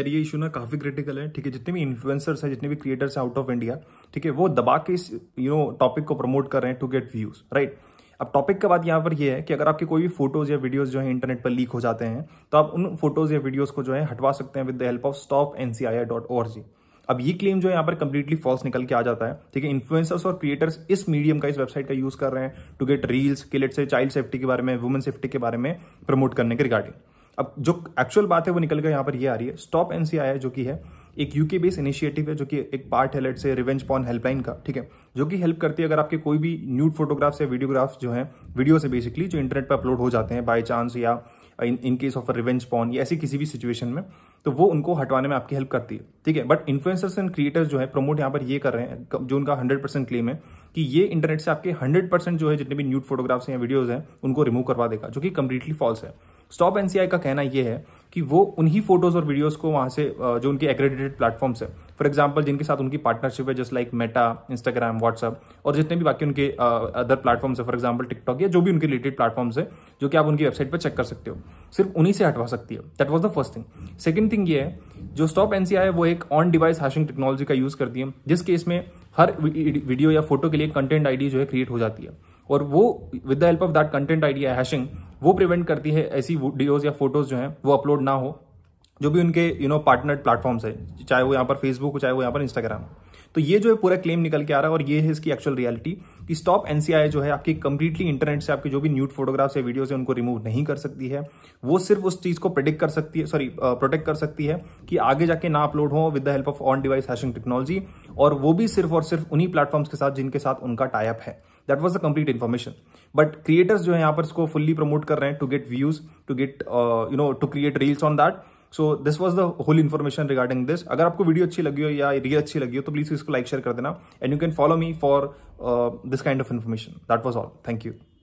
यार ये इशू ना काफी क्रिटिकल है ठीक है जितने भी इन्फ्लुएंसर्स हैं जितने भी क्रिएटर्स हैं आउट ऑफ इंडिया ठीक है वो दबा के इस यू नो टॉपिक को प्रमोट कर रहे हैं टू गेट व्यूज राइट अब टॉपिक का बात यहाँ पर यह है कि अगर आपके कोई भी फोटोज या वीडियोज जो है इंटरनेट पर लीक हो जाते हैं तो आप उन फोटोज या वीडियोज को जो है हटवा सकते हैं with the help of stop NCII जी अब ये क्लेम जो है यहाँ पर कंप्लीटली फॉल्स निकल के आ जाता है ठीक है इन्फ्लुएंसर्स और क्रिएटर्स इस मीडियम का इस वेबसाइट का यूज कर रहे हैं टू गेट रील्स किलेट से चाइल्ड सेफ्टी के बारे में वुमेन सेफ्टी के बारे में प्रमोट करने के रिगार्डिंग अब जो एक्चुअल बात है वो निकल कर यहाँ पर ये यह आ रही है स्टॉप एनसीआई जो कि है एक यूके बेस्ड इनिशिएटिव है जो कि एक पार्ट है लेट से रिवेंज पॉन हेल्पलाइन का ठीक है जो कि हेल्प करती है अगर आपके कोई भी न्यूड फोटोग्राफ्स या वीडियोग्राफ्स जो हैं वीडियो से बेसिकली जो इंटरनेट पर अपलोड हो जाते हैं बाय चांस या in in case of revenge porn या ऐसी किसी भी सिचुएशन में तो वो उनको हटवाने में आपकी हेल्प करती है ठीक है बट इन्फ्लुएंसर्स एंड क्रिएटर्स जो है प्रमोट यहाँ पर ये कर रहे हैं जो उनका हंड्रेड परसेंट क्लेम है कि ये इंटरनेट से आपके हंड्रेड परसेंट जो है जितने भी न्यूड फोटोग्राफ्स हैं वीडियोज हैं उनको रिमूव करवा देगा जो कि कम्प्लीटली फॉल्स है स्टॉप एनसीआई का कहना यह है कि वो उन्हीं फोटोज और वीडियोज को वहां से जो उनके एक्रेडिटेड प्लेटफॉर्म्स है फॉर एग्जाम्पल जिनके साथ उनकी पार्टनरशिप है just like Meta Instagram WhatsApp और जितने भी बाकी उनके अदर प्लेटफॉर्म्स है फॉर एग्जाम्पल टिकटॉक या जो भी उनके रिलेटेड प्लेटफॉर्म्स है जो कि आप उनकी वेबसाइट पर चेक कर सकते हो सिर्फ उन्हीं से हटवा सकती है that was the first thing second thing ये है जो स्टॉप एनसीआई है वो एक ऑन डिवाइस हैशिंग टेक्नोलॉजी का यूज करती है जिस केस में हर वीडियो या फोटो के लिए कंटेंट आईडी जो है क्रिएट हो जाती है और वो with the help of that content ID hashing वो प्रिवेंट करती है ऐसी वीडियोज या फोटोज जो हैं वो अपलोड ना हो जो भी उनके यू नो पार्टनर प्लेटफॉर्म्स है चाहे वो यहाँ पर फेसबुक हो चाहे वो यहाँ पर इंस्टाग्राम तो ये जो है पूरा क्लेम निकल के आ रहा है और ये है इसकी एक्चुअल रियलिटी कि स्टॉप एनसीआई जो है आपकी कंप्लीटली इंटरनेट से आपकी जो भी न्यूड फोटोग्राफ्स या वीडियोज है उनको रिमूव नहीं कर सकती है वो सिर्फ उस चीज को प्रोडिक्ट कर सकती है सॉरी प्रोटेक्ट कर सकती है कि आगे जाके ना अपलोड हो with the help of on device hashing technology और वो भी सिर्फ और सिर्फ उन्हीं प्लेटफॉर्म्स के साथ जिनके साथ उनका टाइप है that was the complete information but creators जो है यहाँ पर इसको फुल्ली प्रमोट कर रहे हैं to get views to get you know to create reels on that so this was the whole information regarding this अगर आपको वीडियो अच्छी लगी हो या रील अच्छी लगी हो तो प्लीज इसको लाइक शेयर कर देना and you can follow me for this kind of information that was all thank you